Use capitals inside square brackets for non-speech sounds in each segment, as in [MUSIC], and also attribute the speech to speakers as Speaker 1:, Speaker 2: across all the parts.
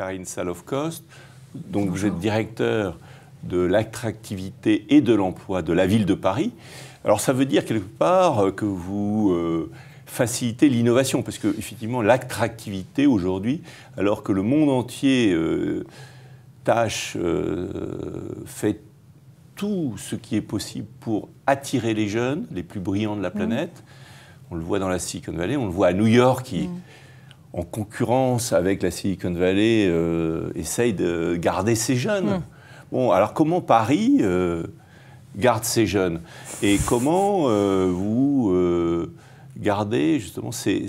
Speaker 1: Karine Salovkost, donc vous êtes directeur de l'attractivité et de l'emploi de la ville de Paris. Alors ça veut dire quelque part euh, que vous euh, facilitez l'innovation, parce que effectivement l'attractivité aujourd'hui, alors que le monde entier euh, tâche, fait tout ce qui est possible pour attirer les jeunes, les plus brillants de la planète, on le voit dans la Silicon Valley, on le voit à New York qui en concurrence avec la Silicon Valley, euh, essaye de garder ses jeunes. Hmm. Bon, alors comment Paris euh, garde ses jeunes Et comment euh, vous gardez justement ces,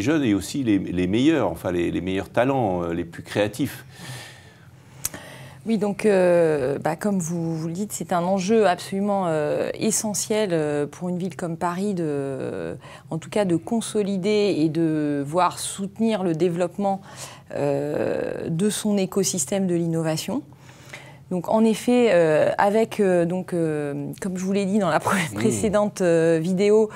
Speaker 1: jeunes et aussi les, meilleurs, enfin les meilleurs talents, les plus créatifs
Speaker 2: oui, donc euh, bah, comme vous, le dites, c'est un enjeu absolument euh, essentiel euh, pour une ville comme Paris de, en tout cas, de consolider et de voir soutenir le développement de son écosystème de l'innovation. Donc en effet, avec donc comme je vous l'ai dit dans la [LAUGHS] mmh. précédente vidéo,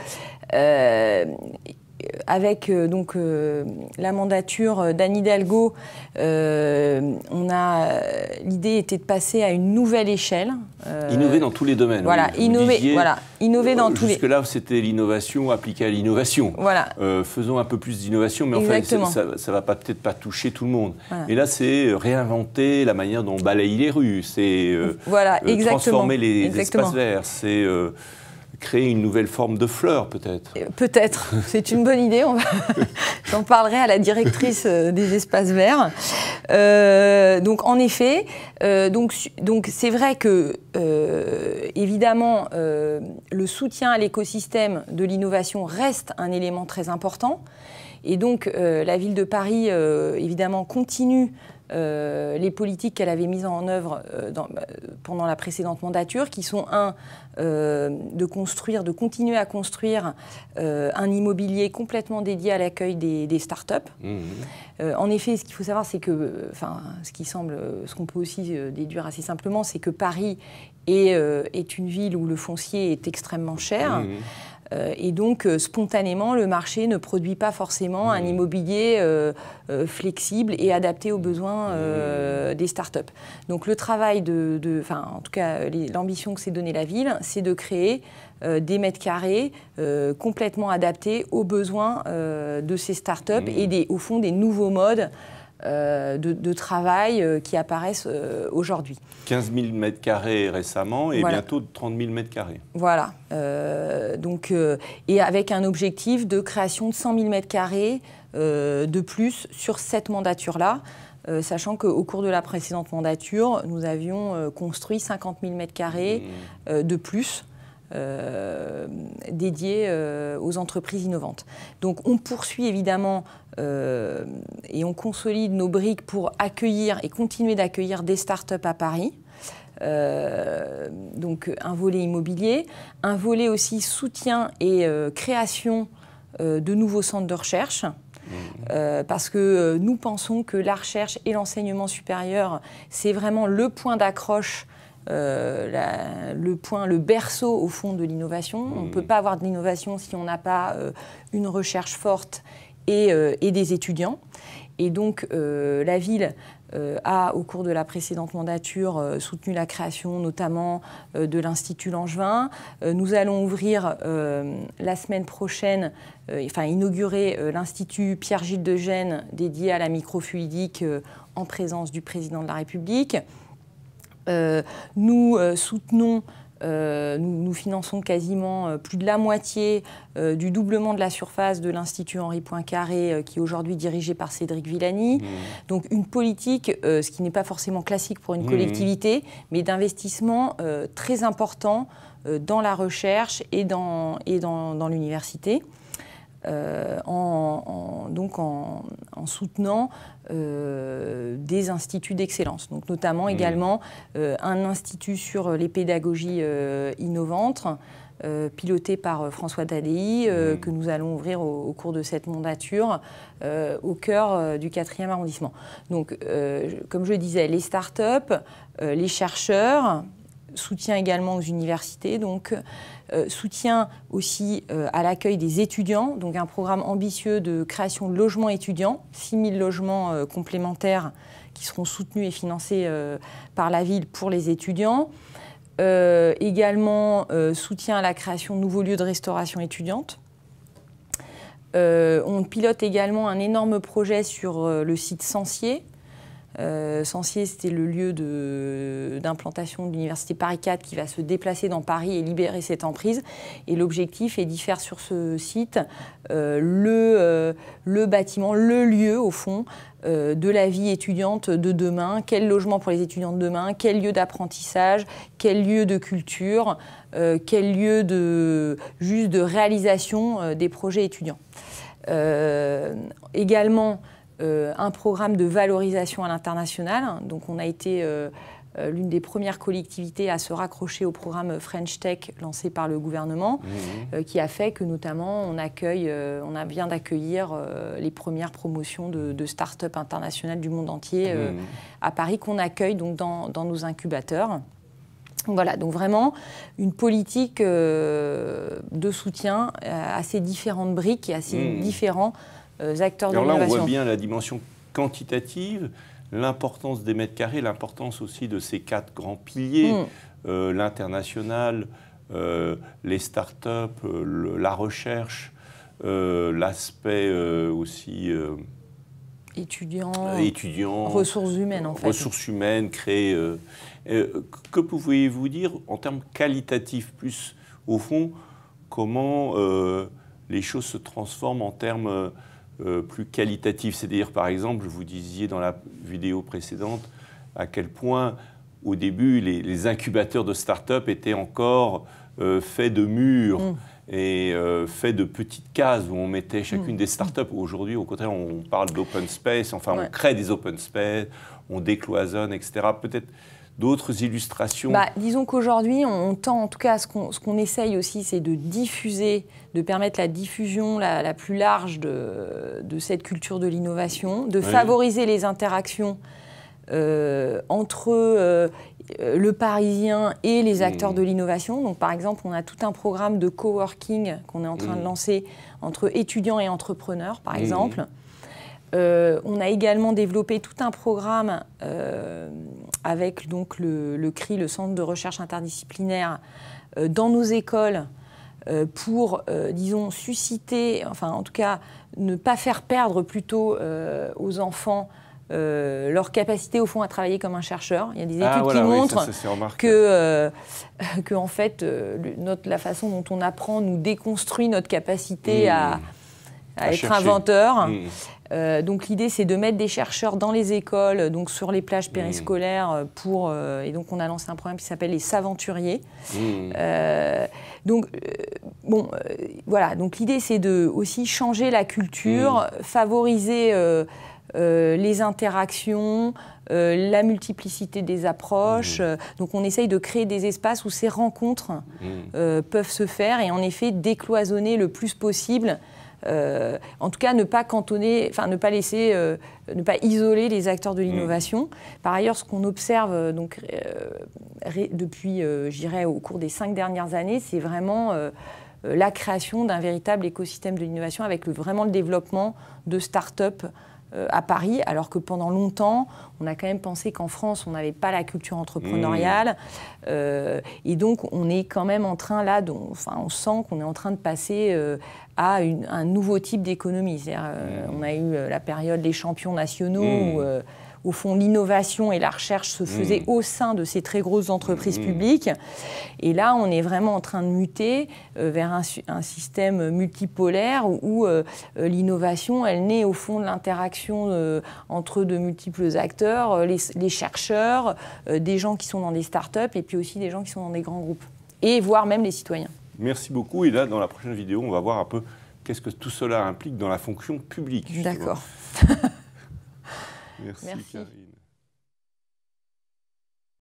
Speaker 2: euh, avec euh, donc euh, la mandature d'Anne Hidalgo, on a l'idée était de passer à une nouvelle échelle. innover
Speaker 1: dans tous les domaines. Voilà, innover. voilà, innover dans tous les. Jusque là, c'était l'innovation appliquée à l'innovation. Voilà. faisons un peu plus d'innovation, mais en fait, ça, ne va peut-être pas toucher tout le monde. Et là, c'est réinventer la manière dont on balaye les rues. C'est voilà, transformer les espaces verts. C'est créer une nouvelle forme de fleur, peut-être euh,
Speaker 2: Peut-être, c'est une bonne idée. [LAUGHS] J'en parlerai à la directrice euh, des espaces verts. Euh, donc, en effet, donc c'est vrai que, évidemment, le soutien à l'écosystème de l'innovation reste un élément très important. Et donc, la ville de Paris, évidemment, continue euh, les politiques qu'elle avait mises en œuvre euh, bah, pendant la précédente mandature, qui sont un euh, de construire, de continuer à construire un immobilier complètement dédié à l'accueil des, startups. start-up. Mmh, mmh. en effet, ce qu'il faut savoir, c'est que, enfin, ce qui semble, ce qu'on peut aussi déduire assez simplement, c'est que Paris est, une ville où le foncier est extrêmement cher. Mmh, euh, et donc, euh, spontanément, le marché ne produit pas forcément un immobilier euh, flexible et adapté aux besoins des startups. Donc, le travail de, enfin, en tout cas, l'ambition que s'est donnée la ville, c'est de créer des mètres carrés complètement adaptés aux besoins de ces startups et au fond des nouveaux modes euh, de, travail euh, qui apparaissent euh, aujourd'hui.
Speaker 1: 15 000 mètres carrés récemment et bientôt 30 000 mètres carrés.
Speaker 2: Voilà. donc, et avec un objectif de création de 100 000 mètres carrés de plus sur cette mandature-là. sachant qu'au cours de la précédente mandature, nous avions construit 50 000 m2 de plus euh, dédiés euh, aux entreprises innovantes. Donc on poursuit évidemment euh, et on consolide nos briques pour accueillir et continuer d'accueillir des start-up à Paris. donc un volet immobilier, un volet aussi soutien et création de nouveaux centres de recherche. Mmh. parce que nous pensons que la recherche et l'enseignement supérieur, c'est vraiment le point d'accroche euh, le point, le berceau au fond de l'innovation. On ne hmm. peut pas avoir de l'innovation si on n'a pas euh, une recherche forte et, euh, et, des étudiants. Et donc la ville a, au cours de la précédente mandature, soutenu la création notamment de l'Institut Langevin. nous allons ouvrir la semaine prochaine, enfin inaugurer l'Institut Pierre-Gilles de Gênes dédié à la microfluidique en présence du président de la République. Euh, nous euh, soutenons euh, nous, finançons quasiment plus de la moitié du doublement de la surface de l'Institut Henri Poincaré, qui est aujourd'hui dirigé par Cédric Villani. Mmh. Donc une politique, ce qui n'est pas forcément classique pour une mmh. collectivité, mais d'investissement très important dans la recherche et dans, dans l'université. Euh, en, donc en, soutenant euh, des instituts d'excellence, donc notamment mmh. également euh, un institut sur les pédagogies innovantes. piloté par François Tadei, mmh. que nous allons ouvrir au, cours de cette mandature au cœur du 4e arrondissement. Donc, comme je disais, les start-up, les chercheurs, soutien également aux universités, donc euh, soutien aussi euh, à l'accueil des étudiants, donc un programme ambitieux de création de logements étudiants, 6 000 logements euh, complémentaires qui seront soutenus et financés par la ville pour les étudiants. également soutien à la création de nouveaux lieux de restauration étudiante. on pilote également un énorme projet sur le site Sensier, euh, c'était le lieu d'implantation de, l'université Paris 4 qui va se déplacer dans Paris et libérer cette emprise. Et l'objectif est d'y faire sur ce site euh, euh, le, bâtiment, le lieu au fond euh, de la vie étudiante de demain, quel logement pour les étudiants de demain, quel lieu d'apprentissage, quel lieu de culture, quel lieu de, juste de réalisation des projets étudiants. également, euh, un programme de valorisation à l'international. Donc on a été euh, euh, l'une des premières collectivités à se raccrocher au programme French Tech lancé par le gouvernement, mmh. qui a fait que notamment on accueille, on a vient d'accueillir les premières promotions de, start-up internationales du monde entier mmh. à Paris qu'on accueille donc dans, nos incubateurs. Voilà, donc vraiment une politique de soutien à ces différentes briques et à ces mmh. différents euh, acteurs Alors là, on voit bien
Speaker 1: la dimension quantitative, l'importance des mètres carrés, l'importance aussi de ces quatre grands piliers, mm. euh, l'international, euh, les start-up, la recherche, l'aspect aussi
Speaker 2: étudiants, ressources humaines en fait. Ressources
Speaker 1: humaines créées. que pouvez-vous dire en termes qualitatifs plus au fond comment les choses se transforment en termes euh, plus qualitatif. C'est-à-dire, par exemple, vous disiez dans la vidéo précédente à quel point, au début, les, incubateurs de start-up étaient encore euh, faits de murs. Mm. et euh, faits de petites cases où on mettait chacune mm. des start-up. Aujourd'hui, au contraire, on parle d'open space, enfin, on crée des open space, on décloisonne, etc. Peut-être d'autres illustrations
Speaker 2: bah, Disons qu'aujourd'hui, on, tend en tout cas, ce qu'on, essaye aussi, c'est de diffuser, de permettre la diffusion la, plus large de, cette culture de l'innovation, de favoriser les interactions euh, entre euh, le Parisien et les acteurs de l'innovation. Donc, par exemple, on a tout un programme de coworking qu'on est en train de mm. lancer entre étudiants et entrepreneurs, par mm. exemple euh, on a également développé tout un programme euh, avec donc le, CRI, le Centre de recherche interdisciplinaire, euh, dans nos écoles pour, disons, susciter, enfin en tout cas, ne pas faire perdre plutôt aux enfants leur capacité au fond à travailler comme un chercheur. Il y a des ah, études qui montrent que, [LAUGHS] que en fait notre, la façon dont on apprend nous déconstruit notre capacité mmh. à, être inventeur. Mmh. Euh, donc l'idée, c'est de mettre des chercheurs dans les écoles, donc sur les plages mm. périscolaires, euh, pour euh, et donc on a lancé un programme qui s'appelle les Saventuriers. Mm. donc voilà. Donc l'idée, c'est de aussi changer la culture, mm. favoriser. les interactions, la multiplicité des approches. donc on essaye de créer des espaces où ces rencontres peuvent se faire et en effet décloisonner le plus possible euh, en tout cas ne pas cantonner, euh, ne pas isoler les acteurs de mm. l'innovation. Par ailleurs, ce qu'on observe euh, donc depuis, au cours des cinq dernières années, c'est vraiment la création d'un véritable écosystème de l'innovation avec vraiment le développement de start-up euh, à Paris, alors que pendant longtemps, on a quand même pensé qu'en France, on n'avait pas la culture entrepreneuriale. Euh, et donc, on est quand même en train, là, donc, enfin, on sent qu'on est en train de passer euh, à un nouveau type d'économie. Mmh. on a eu la période des champions nationaux. Mmh au fond, l'innovation et la recherche se faisaient mmh. au sein de ces très grosses entreprises mmh. publiques. Et là, on est vraiment en train de muter euh, vers un, système multipolaire où, euh, euh, l'innovation, elle naît au fond de l'interaction entre de multiples acteurs, les, les chercheurs, des gens qui sont dans des start-up et puis aussi des gens qui sont dans des grands groupes, et voire même les citoyens.
Speaker 1: Merci beaucoup. Et là, dans la prochaine vidéo, on va voir un peu qu'est-ce que tout cela implique dans la fonction publique. D'accord. [LAUGHS] Merci, Karine.